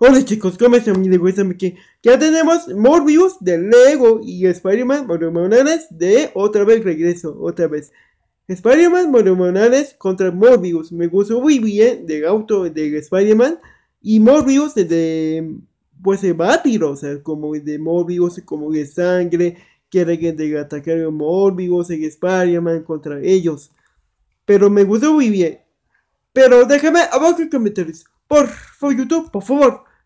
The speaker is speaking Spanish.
Hola chicos, ¿cómo están? de que ya tenemos Morbius de Lego y Spider-Man Morumonales de otra vez regreso, otra vez. Spider-Man Monomonales contra Morbius, me gustó muy bien de auto de Spider-Man y Morbius de, pues de vampiro, o sea, como de Morbius, como de sangre, Que de atacar a Morbius en Spider-Man contra ellos. Pero me gustó muy bien. Pero déjame abajo en comentarios. Por, favor YouTube, por favor,